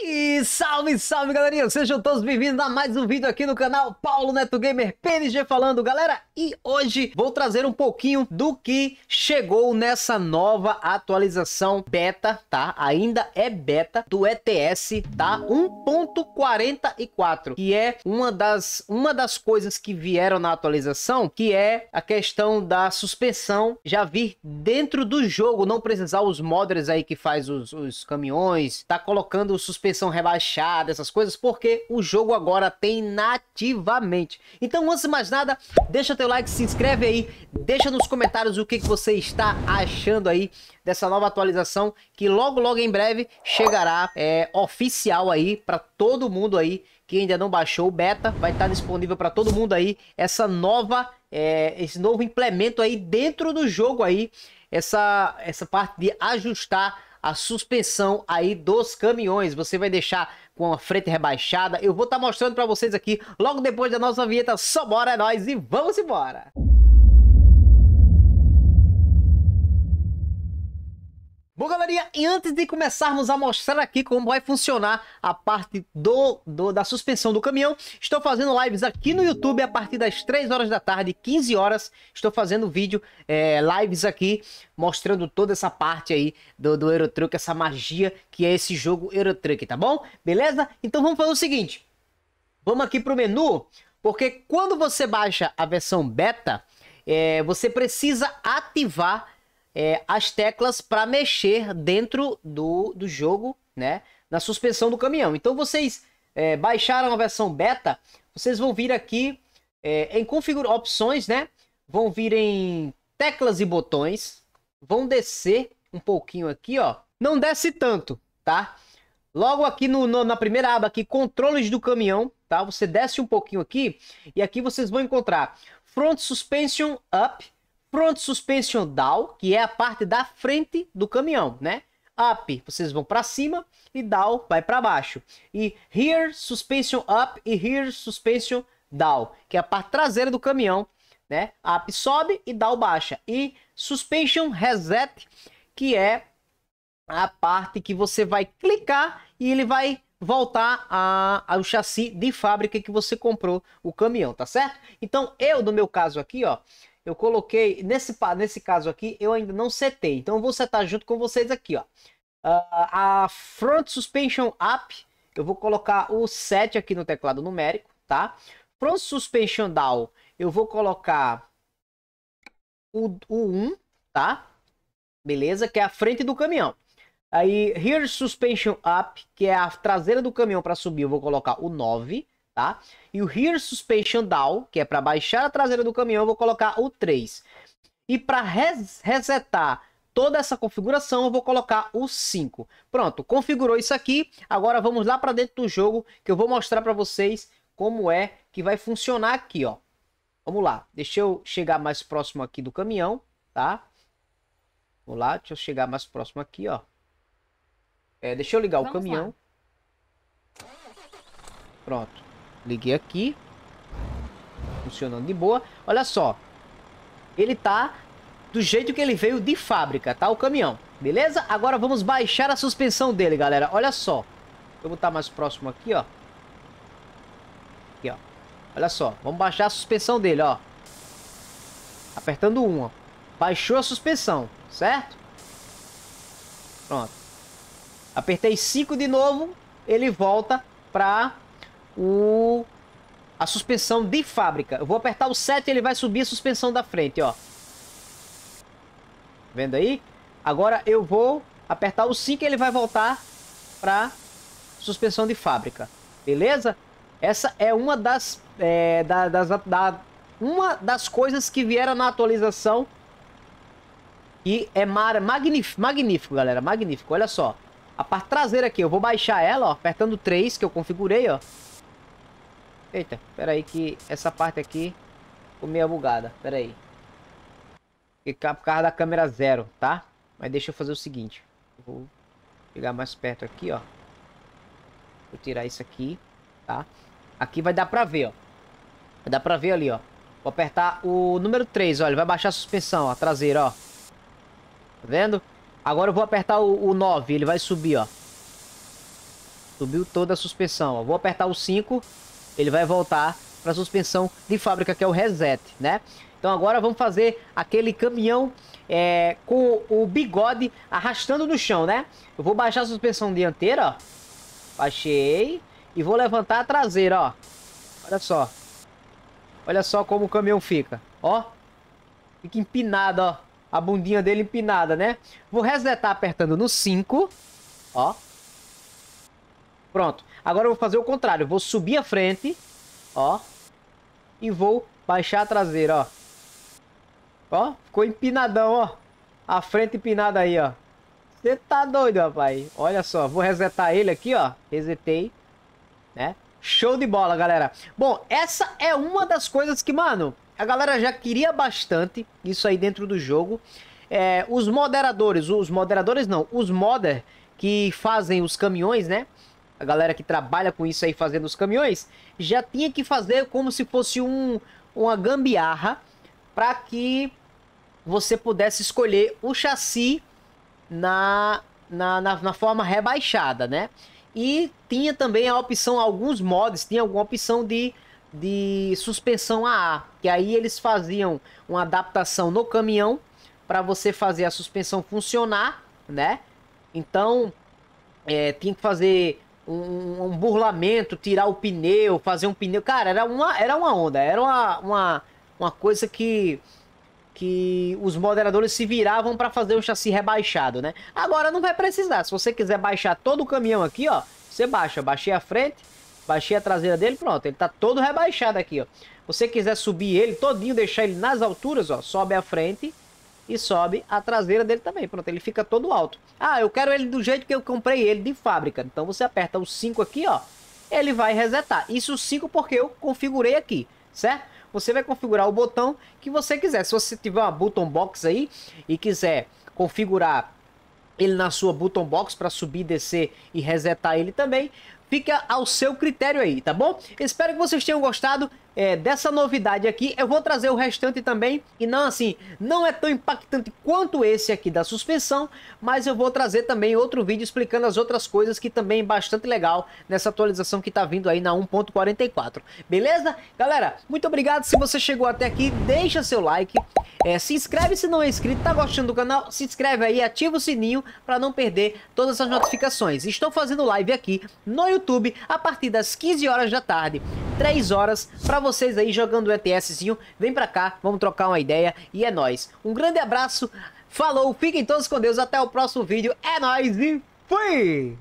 E salve, salve galerinha! Sejam todos bem-vindos a mais um vídeo aqui no canal Paulo Neto Gamer PNG falando, galera. E hoje vou trazer um pouquinho do que chegou nessa nova atualização beta, tá? Ainda é beta do ETS, tá? 1. 1.44, que é uma das, uma das coisas que vieram na atualização, que é a questão da suspensão já vir dentro do jogo, não precisar os modders aí que faz os, os caminhões, tá colocando suspensão rebaixada, essas coisas, porque o jogo agora tem nativamente. Então, antes de mais nada, deixa teu like, se inscreve aí, deixa nos comentários o que, que você está achando aí dessa nova atualização, que logo, logo em breve chegará é, oficial aí para todo mundo aí que ainda não baixou o beta, vai estar disponível para todo mundo aí essa nova, é, esse novo implemento aí dentro do jogo aí, essa, essa parte de ajustar a suspensão aí dos caminhões. Você vai deixar com a frente rebaixada. Eu vou estar tá mostrando para vocês aqui logo depois da nossa vinheta. Só bora é nós e vamos embora. Bom, galerinha, e antes de começarmos a mostrar aqui como vai funcionar a parte do, do, da suspensão do caminhão, estou fazendo lives aqui no YouTube a partir das 3 horas da tarde, 15 horas, estou fazendo vídeo, é, lives aqui, mostrando toda essa parte aí do, do Eurotruck, essa magia que é esse jogo Eurotruck, tá bom? Beleza? Então vamos fazer o seguinte, vamos aqui pro menu, porque quando você baixa a versão beta, é, você precisa ativar é, as teclas para mexer dentro do, do jogo, né? Na suspensão do caminhão. Então vocês é, baixaram a versão beta, vocês vão vir aqui é, em configurar opções, né? Vão vir em teclas e botões, vão descer um pouquinho aqui, ó. Não desce tanto, tá? Logo aqui no, no, na primeira aba aqui, controles do caminhão, tá? Você desce um pouquinho aqui e aqui vocês vão encontrar Front Suspension Up, Front suspension down, que é a parte da frente do caminhão, né? Up, vocês vão para cima e down vai para baixo. E rear suspension up e rear suspension down, que é a parte traseira do caminhão, né? Up sobe e down baixa. E suspension reset, que é a parte que você vai clicar e ele vai voltar a, ao chassi de fábrica que você comprou o caminhão, tá certo? Então, eu, no meu caso aqui, ó, eu coloquei, nesse, nesse caso aqui, eu ainda não setei. Então eu vou setar junto com vocês aqui, ó. Ah, a Front Suspension Up, eu vou colocar o 7 aqui no teclado numérico, tá? Front Suspension Down, eu vou colocar o, o 1, tá? Beleza? Que é a frente do caminhão. Aí, Rear Suspension Up, que é a traseira do caminhão para subir, eu vou colocar o 9, tá? E o Rear Suspension Down, que é para baixar a traseira do caminhão, eu vou colocar o 3. E para res resetar toda essa configuração, eu vou colocar o 5. Pronto, configurou isso aqui. Agora vamos lá para dentro do jogo, que eu vou mostrar para vocês como é que vai funcionar aqui, ó. Vamos lá, deixa eu chegar mais próximo aqui do caminhão, tá? Vamos lá, deixa eu chegar mais próximo aqui, ó. É, deixa eu ligar vamos o caminhão. Lá. Pronto. Liguei aqui. Funcionando de boa. Olha só. Ele tá do jeito que ele veio de fábrica, tá? O caminhão. Beleza? Agora vamos baixar a suspensão dele, galera. Olha só. Vou botar mais próximo aqui, ó. Aqui, ó. Olha só. Vamos baixar a suspensão dele, ó. Apertando 1, ó. Baixou a suspensão, certo? Pronto. Apertei 5 de novo. Ele volta pra o a suspensão de fábrica. Eu vou apertar o 7 e ele vai subir a suspensão da frente, ó. Vendo aí? Agora eu vou apertar o 5 e ele vai voltar para suspensão de fábrica. Beleza? Essa é uma das, é, da, das da, uma das coisas que vieram na atualização e é mar magnífico, magnífico, galera, magnífico. Olha só. A parte traseira aqui, eu vou baixar ela, ó, apertando 3 que eu configurei, ó. Eita, pera aí que essa parte aqui ficou meio bugada. Pera aí. Por causa da câmera zero, tá? Mas deixa eu fazer o seguinte. Vou chegar mais perto aqui, ó. Vou tirar isso aqui, tá? Aqui vai dar pra ver, ó. Vai dar pra ver ali, ó. Vou apertar o número 3, olha. Vai baixar a suspensão, ó. A traseira, ó. Tá vendo? Agora eu vou apertar o, o 9. Ele vai subir, ó. Subiu toda a suspensão, ó. Vou apertar o 5 ele vai voltar para a suspensão de fábrica, que é o reset, né? Então agora vamos fazer aquele caminhão é, com o bigode arrastando no chão, né? Eu vou baixar a suspensão dianteira, ó. Baixei. E vou levantar a traseira, ó. Olha só. Olha só como o caminhão fica, ó. Fica empinado, ó. A bundinha dele empinada, né? Vou resetar apertando no 5, ó. Pronto. Agora eu vou fazer o contrário. Eu vou subir a frente, ó. E vou baixar a traseira, ó. Ó, ficou empinadão, ó. A frente empinada aí, ó. Você tá doido, rapaz. Olha só, vou resetar ele aqui, ó. Resetei, né? Show de bola, galera. Bom, essa é uma das coisas que, mano, a galera já queria bastante isso aí dentro do jogo. É, os moderadores, os moderadores não, os modder que fazem os caminhões, né? a galera que trabalha com isso aí fazendo os caminhões, já tinha que fazer como se fosse um, uma gambiarra para que você pudesse escolher o chassi na, na, na, na, forma rebaixada, né? E tinha também a opção, alguns mods, tinha alguma opção de, de suspensão ar, que aí eles faziam uma adaptação no caminhão para você fazer a suspensão funcionar, né? Então, é, tinha que fazer um, um, burlamento, tirar o pneu, fazer um pneu. Cara, era uma, era uma onda, era uma, uma, uma coisa que que os moderadores se viravam para fazer o chassi rebaixado, né? Agora não vai precisar. Se você quiser baixar todo o caminhão aqui, ó, você baixa. Baixei a frente, baixei a traseira dele, pronto. Ele tá todo rebaixado aqui, ó. Você quiser subir ele todinho, deixar ele nas alturas, ó, sobe a frente e sobe a traseira dele também. Pronto, ele fica todo alto. Ah, eu quero ele do jeito que eu comprei ele de fábrica. Então você aperta o 5 aqui, ó. Ele vai resetar. Isso 5 porque eu configurei aqui, certo? Você vai configurar o botão que você quiser. Se você tiver uma button box aí e quiser configurar ele na sua button box para subir, descer e resetar ele também, Fica ao seu critério aí, tá bom? Espero que vocês tenham gostado é, dessa novidade aqui. Eu vou trazer o restante também. E não assim, não é tão impactante quanto esse aqui da suspensão. Mas eu vou trazer também outro vídeo explicando as outras coisas que também é bastante legal nessa atualização que tá vindo aí na 1.44. Beleza? Galera, muito obrigado. Se você chegou até aqui, deixa seu like. É, se inscreve se não é inscrito, tá gostando do canal? Se inscreve aí, ativa o sininho para não perder todas as notificações. Estou fazendo live aqui no YouTube YouTube a partir das 15 horas da tarde. 3 horas para vocês aí jogando o ETSzinho. Vem para cá, vamos trocar uma ideia e é nós. Um grande abraço. Falou, fiquem todos com Deus, até o próximo vídeo. É nós e fui!